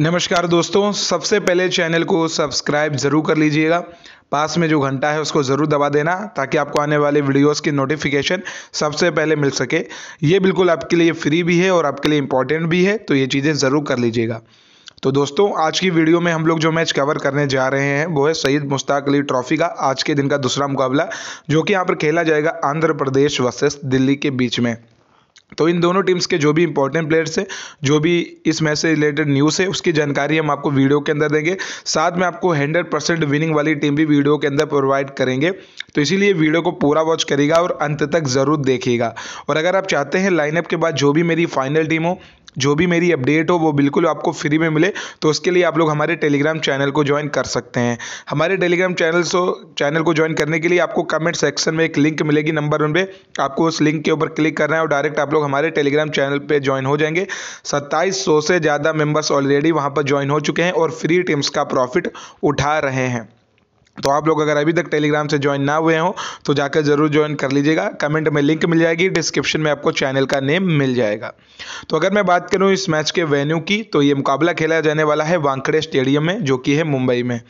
नमस्कार दोस्तों सबसे पहले चैनल को सब्सक्राइब ज़रूर कर लीजिएगा पास में जो घंटा है उसको ज़रूर दबा देना ताकि आपको आने वाले वीडियोस की नोटिफिकेशन सबसे पहले मिल सके ये बिल्कुल आपके लिए फ्री भी है और आपके लिए इम्पॉर्टेंट भी है तो ये चीज़ें ज़रूर कर लीजिएगा तो दोस्तों आज की वीडियो में हम लोग जो मैच कवर करने जा रहे हैं वो है सईद मुश्ताक अली ट्रॉफी का आज के दिन का दूसरा मुकाबला जो कि यहाँ पर खेला जाएगा आंध्र प्रदेश वर्सेस दिल्ली के बीच में तो इन दोनों टीम्स के जो भी इंपॉर्टेंट प्लेयर्स हैं जो भी इस मैच से रिलेटेड न्यूज़ है उसकी जानकारी हम आपको वीडियो के अंदर देंगे साथ में आपको हंड्रेड परसेंट विनिंग वाली टीम भी वीडियो के अंदर प्रोवाइड करेंगे तो इसीलिए वीडियो को पूरा वॉच करेगा और अंत तक ज़रूर देखेगा और अगर आप चाहते हैं लाइनअप के बाद जो भी मेरी फाइनल टीम हो जो भी मेरी अपडेट हो वो बिल्कुल आपको फ्री में मिले तो उसके लिए आप लोग हमारे टेलीग्राम चैनल को ज्वाइन कर सकते हैं हमारे टेलीग्राम चैनल सो चैनल को ज्वाइन करने के लिए आपको कमेंट सेक्शन में एक लिंक मिलेगी नंबर वन पे आपको उस लिंक के ऊपर क्लिक करना है और डायरेक्ट आप लोग हमारे टेलीग्राम चैनल पर ज्वाइन हो जाएंगे सत्ताईस से ज़्यादा मेम्बर्स ऑलरेडी वहाँ पर ज्वाइन हो चुके हैं और फ्री टीम्स का प्रॉफिट उठा रहे हैं तो आप लोग अगर अभी तक टेलीग्राम से ज्वाइन ना हुए हो तो जाकर ज़रूर ज्वाइन कर लीजिएगा कमेंट में लिंक मिल जाएगी डिस्क्रिप्शन में आपको चैनल का नेम मिल जाएगा तो अगर मैं बात करूं इस मैच के वेन्यू की तो ये मुकाबला खेला जाने वाला है वांकड़े स्टेडियम में जो कि है मुंबई में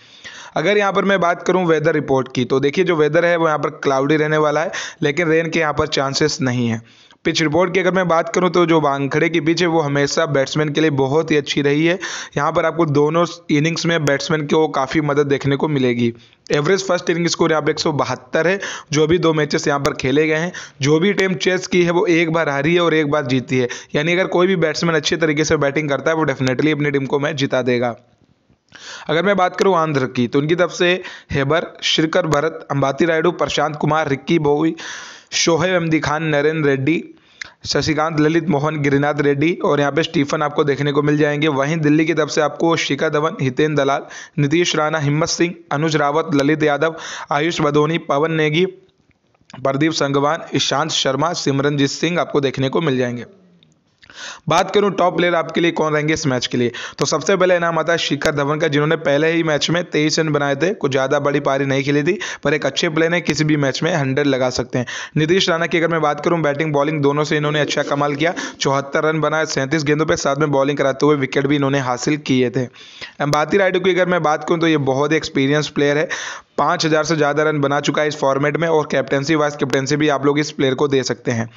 अगर यहाँ पर मैं बात करूँ वेदर रिपोर्ट की तो देखिए जो वेदर है वो यहाँ पर क्लाउडी रहने वाला है लेकिन रेन के यहाँ पर चांसेस नहीं है पिच रिपोर्ट की अगर मैं बात करूँ तो जो वांगखड़े की पिच है वो हमेशा बैट्समैन के लिए बहुत ही अच्छी रही है यहाँ पर आपको दोनों इनिंग्स में बैट्समैन को काफ़ी मदद देखने को मिलेगी एवरेज फर्स्ट इनिंग स्कोर यहाँ पर एक है जो भी दो मैचेस यहाँ पर खेले गए हैं जो भी टीम चेस की है वो एक बार हारी है और एक बार जीती है यानी अगर कोई भी बैट्समैन अच्छे तरीके से बैटिंग करता है वो डेफिनेटली अपनी टीम को मैच जिता देगा अगर मैं बात करूं आंध्र की तो उनकी तरफ से हेबर श्रीकर भरत अंबाती रायडू प्रशांत कुमार रिक्की बोई शोहेब अहमदी खान नरेंद्र रेड्डी शशिकांत ललित मोहन गिरिनाथ रेड्डी और यहाँ पे स्टीफन आपको देखने को मिल जाएंगे वहीं दिल्ली की तरफ से आपको शिखा धवन हितेन दलाल नीतीश राणा हिम्मत सिंह अनुज रावत ललित यादव आयुष बदोनी पवन नेगी प्रदीप संगवान ईशांत शर्मा सिमरनजीत सिंह आपको देखने को मिल जाएंगे बात करूं टॉप प्लेयर आपके लिए कौन रहेंगे इस मैच के लिए तो सबसे पहले इनाम आता है शिखर धवन का जिन्होंने पहले ही मैच में तेईस रन बनाए थे कुछ ज़्यादा बड़ी पारी नहीं खेली थी पर एक अच्छे प्लेयर है किसी भी मैच में हंड्रेड लगा सकते हैं नीतीश राणा की अगर मैं बात करूं बैटिंग बॉलिंग दोनों से इन्होंने अच्छा कमाल किया चौहत्तर रन बनाए सैंतीस गेंदों पर साथ में बॉलिंग कराते हुए विकेट भी इन्होंने हासिल किए थे एम्बाती राइडू की अगर मैं बात करूँ तो ये बहुत ही एक्सपीरियंस प्लेयर है पाँच हज़ार से ज़्यादा रन बना चुका है इस फॉर्मेट में और कैप्टनसी वाइस कैप्टनसी भी आप लोग इस प्लेयर को दे सकते हैं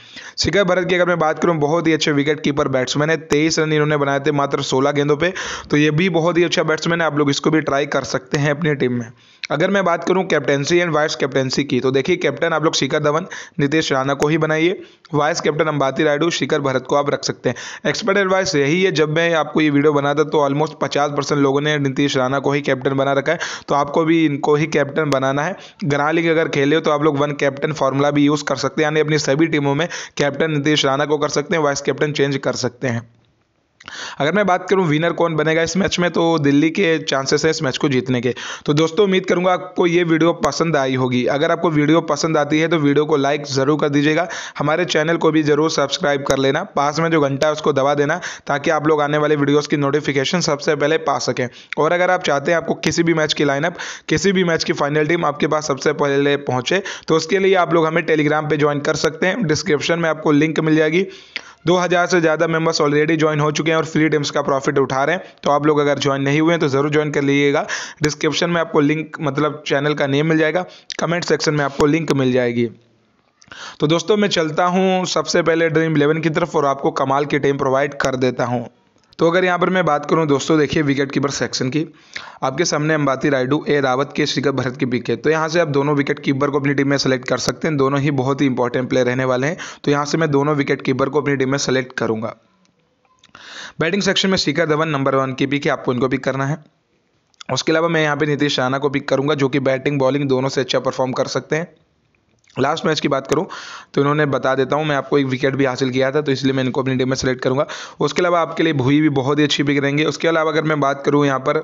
शिखर भरत की अगर मैं बात करूँ बहुत ही अच्छे विकेट कीपर बैट्समैन है तेईस रन इन्होंने बनाए थे मात्र सोलह गेंदों पर तो ये भी बहुत ही अच्छा बैट्समैन है आप लोग इसको भी ट्राई कर सकते हैं अपनी टीम में अगर मैं बात करूं कैप्टेंसी एंड वाइस कैप्टेंसी की तो देखिए कैप्टन आप लोग शिखर धवन नितेश राणा को ही बनाइए वाइस कैप्टन अंबाती रायडू शिखर भरत को आप रख सकते हैं एक्सपर्ट एडवाइस यही है जब मैं आपको ये वीडियो बना था तो ऑलमोस्ट पचास परसेंट लोगों ने नीतीश राणा को ही कैप्टन बना रखा है तो आपको भी इनको ही कैप्टन बनाना है गना लीग अगर खेले तो आप लोग वन कैप्टन फार्मूला भी यूज़ कर सकते हैं यानी अपनी सभी टीमों में कैप्टन नीतीश राणा को कर सकते हैं वाइस कैप्टन चेंज कर सकते हैं अगर मैं बात करूं विनर कौन बनेगा इस मैच में तो दिल्ली के चांसेस है इस मैच को जीतने के तो दोस्तों उम्मीद करूंगा आपको ये वीडियो पसंद आई होगी अगर आपको वीडियो पसंद आती है तो वीडियो को लाइक ज़रूर कर दीजिएगा हमारे चैनल को भी ज़रूर सब्सक्राइब कर लेना पास में जो घंटा है उसको दबा देना ताकि आप लोग आने वाले वीडियोज़ की नोटिफिकेशन सबसे पहले पा सकें और अगर आप चाहते हैं आपको किसी भी मैच की लाइनअप किसी भी मैच की फाइनल टीम आपके पास सबसे पहले पहुँचे तो उसके लिए आप लोग हमें टेलीग्राम पर ज्वाइन कर सकते हैं डिस्क्रिप्शन में आपको लिंक मिल जाएगी 2000 से ज़्यादा मेंबर्स ऑलरेडी ज्वाइन हो चुके हैं और फ्री टीम्स का प्रॉफिट उठा रहे हैं तो आप लोग अगर ज्वाइन नहीं हुए हैं तो ज़रूर ज्वाइन कर लीजिएगा डिस्क्रिप्शन में आपको लिंक मतलब चैनल का नेम मिल जाएगा कमेंट सेक्शन में आपको लिंक मिल जाएगी तो दोस्तों मैं चलता हूँ सबसे पहले ड्रीम इलेवन की तरफ और आपको कमाल की टीम प्रोवाइड कर देता हूँ तो अगर यहाँ पर मैं बात करूँ दोस्तों देखिए विकेट कीपर सेक्शन की आपके सामने अंबाती रायडू ए रावत के शिखर भरत की पिक है तो यहाँ से आप दोनों विकेट कीपर को अपनी टीम में सेलेक्ट कर सकते हैं दोनों ही बहुत ही इंपॉर्टेंट प्लेयर रहने वाले हैं तो यहाँ से मैं दोनों विकेट कीपर को अपनी टीम में सेलेक्ट करूँगा बैटिंग सेक्शन में शिखर धवन नंबर वन की पिक है आपको इनको पिक करना है उसके अलावा मैं यहाँ पे नीतीश राणा को पिक करूंगा जो कि बैटिंग बॉलिंग दोनों से अच्छा परफॉर्म कर सकते हैं लास्ट मैच की बात करूं तो इन्होंने बता देता हूं मैं आपको एक विकेट भी हासिल किया था तो इसलिए मैं इनको अपनी टीम में सेलेक्ट करूंगा उसके अलावा आपके लिए भूई भी बहुत ही अच्छी पिक रहेंगे उसके अलावा अगर मैं बात करूं यहां पर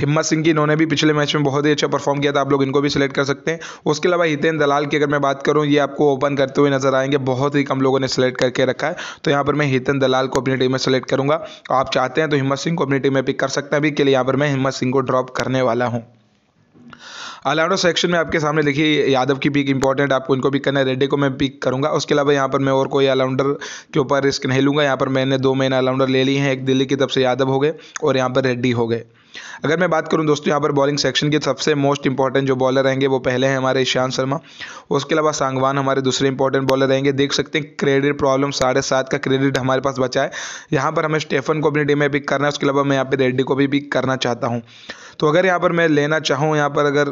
हिम्मत सिंह की इन्होंने भी पिछले मैच में बहुत ही अच्छा परफॉर्म किया था आप लोग इनको भी सिलेक्ट कर सकते हैं उसके अलावा हितेन दलाल की अगर मैं बात करूँ ये आपको ओपन करते हुए नजर आएंगे बहुत ही कम लोगों ने सिलेक्ट करके रखा है तो यहाँ पर मैं हितेन दलाल को अपनी टीम में सेलेक्ट करूँगा आप चाहते हैं तो हिम्मत सिंह को अपनी टीम में पिक कर सकते हैं अभी के लिए यहाँ पर मैं हिम्मत सिंह को ड्रॉप करने वाला हूँ ऑल सेक्शन में आपके सामने देखिए यादव की पिक इंपॉर्टेंट आपको इनको पिक करना है रेड्डी को मैं पिक करूँगा उसके अलावा यहाँ पर मैं और कोई ऑलराउंडर के ऊपर रिस्क नहीं लूँगा यहाँ पर मैंने दो मेन ऑलराउंडर ले ली हैं एक दिल्ली की तरफ से यादव हो गए और यहाँ पर रेड्डी हो गए अगर मैं बात करूं दोस्तों यहाँ पर बॉलिंग सेक्शन के सबसे मोस्ट इंपॉर्टेंट जो बॉलर रहेंगे वो पहले हैं हमारे ईशांत शर्मा उसके अलावा सांगवान हमारे दूसरे इंपॉर्टेंट बॉलर रहेंगे देख सकते हैं क्रेडिट प्रॉब्लम साढ़े सात का क्रेडिट हमारे पास बचा है यहाँ पर हमें स्टेफन को अपनी टीम में पिक करना है उसके अलावा मैं यहाँ पर रेड्डी को भी पिक करना चाहता हूँ तो अगर यहाँ पर मैं लेना चाहूँ यहाँ पर अगर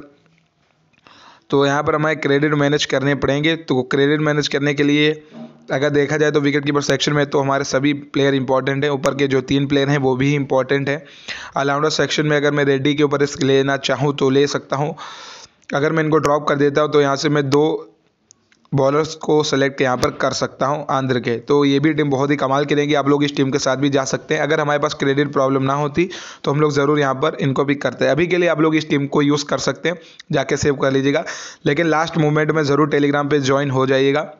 तो यहाँ पर हमें क्रेडिट मैनेज करने पड़ेंगे तो क्रेडिट मैनेज करने के लिए अगर देखा जाए तो विकेट कीपर सेक्शन में तो हमारे सभी प्लेयर इंपॉर्टेंट हैं ऊपर के जो तीन प्लेयर हैं वो भी इंपॉर्टेंट हैं ऑलराउंडर सेक्शन में अगर मैं रेड्डी के ऊपर रिस्क लेना चाहूँ तो ले सकता हूँ अगर मैं इनको ड्रॉप कर देता हूँ तो यहाँ से मैं दो बॉलर्स को सेलेक्ट यहाँ पर कर सकता हूँ आंध्र के तो ये भी टीम बहुत ही कमाल करेंगी आप लोग इस टीम के साथ भी जा सकते हैं अगर हमारे पास क्रेडिट प्रॉब्लम ना होती तो हम लोग ज़रूर यहाँ पर इनको भी करते हैं अभी के लिए आप लोग इस टीम को यूज़ कर सकते हैं जाके सेव कर लीजिएगा लेकिन लास्ट मोमेंट में ज़रूर टेलीग्राम पर ज्वाइन हो जाइएगा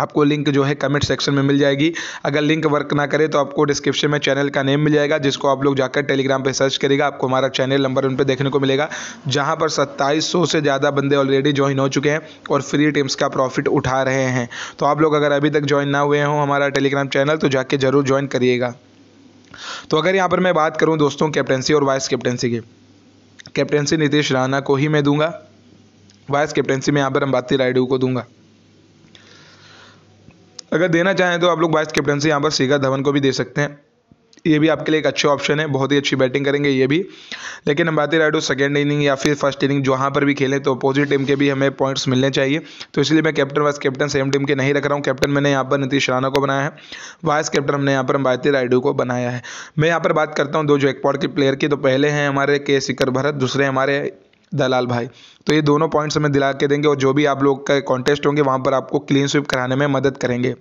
आपको लिंक जो है कमेंट सेक्शन में मिल जाएगी अगर लिंक वर्क ना करे तो आपको डिस्क्रिप्शन में चैनल का नेम मिल जाएगा जिसको आप लोग जाकर टेलीग्राम पे सर्च करेगा आपको हमारा चैनल नंबर उन पर देखने को मिलेगा जहाँ पर 2700 से ज़्यादा बंदे ऑलरेडी ज्वाइन हो चुके हैं और फ्री टीम्स का प्रॉफिट उठा रहे हैं तो आप लोग अगर अभी तक ज्वाइन ना हुए हों हमारा टेलीग्राम चैनल तो जाके ज़रूर ज्वाइन करिएगा तो अगर यहाँ पर मैं बात करूँ दोस्तों कैप्टनसी और वाइस कैप्टनसी की कैप्टनसी नीतीश राणा को ही मैं दूंगा वाइस कैप्टनसी में यहाँ पर अम्बाती रायडू को दूंगा अगर देना चाहें तो आप लोग वाइस कैप्टनसी यहाँ पर शिखर धवन को भी दे सकते हैं ये भी आपके लिए एक अच्छा ऑप्शन है बहुत ही अच्छी बैटिंग करेंगे ये भी लेकिन हम बातें राइडो सेकेंड इनिंग या फिर फर्स्ट इनिंग जहाँ पर भी खेलें तो अपोजिट टीम के भी हमें पॉइंट्स मिलने चाहिए तो इसलिए मैं captain vice captain same team के नहीं रख रहा हूँ कैप्टन मैंने यहाँ पर नीतीश राणा को बनाया है वाइस कैप्टन हमने यहाँ पर अम्बाती राइडो को बनाया है मैं यहाँ पर बात करता हूँ दो जो एक पॉड के प्लेयर की तो पहले हैं हमारे के शिकर भरत दूसरे हमारे दलाल भाई तो ये दोनों पॉइंट्स हमें दिला के देंगे और जो भी आप लोग का कॉन्टेस्ट होंगे वहाँ पर आपको क्लीन स्विप कराने में मदद करेंगे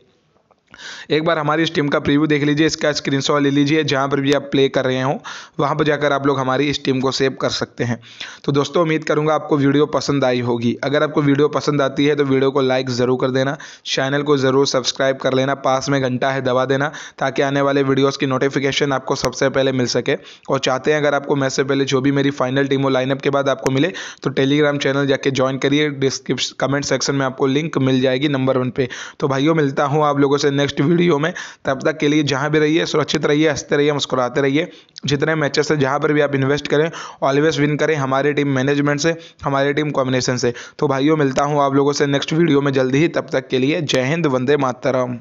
एक बार हमारी इस टीम का प्रीव्यू देख लीजिए इसका स्क्रीनशॉट ले लीजिए जहाँ पर भी आप प्ले कर रहे हो वहाँ पर जाकर आप लोग हमारी इस टीम को सेव कर सकते हैं तो दोस्तों उम्मीद करूँगा आपको वीडियो पसंद आई होगी अगर आपको वीडियो पसंद आती है तो वीडियो को लाइक ज़रूर कर देना चैनल को ज़रूर सब्सक्राइब कर लेना पास में घंटा है दबा देना ताकि आने वाले वीडियोज़ की नोटिफिकेशन आपको सबसे पहले मिल सके और चाहते हैं अगर आपको मैं पहले जो भी मेरी फाइनल टीम हो लाइनअप के बाद आपको मिले तो टेलीग्राम चैनल जाके ज्वाइन करिए डिस्क्रिप्शन कमेंट सेक्शन में आपको लिंक मिल जाएगी नंबर वन पे तो भाइयों मिलता हूँ आप लोगों से नेक्स्ट वीडियो में तब तक के लिए जहाँ भी रहिए सुरक्षित रहिए हंसते रहिए मुस्कुराते रहिए जितने मैचेस से जहाँ पर भी आप इन्वेस्ट करें ऑलवेज विन करें हमारी टीम मैनेजमेंट से हमारी टीम कॉम्बिनेशन से तो भाइयों मिलता हूँ आप लोगों से नेक्स्ट वीडियो में जल्दी ही तब तक के लिए जय हिंद वंदे मातरम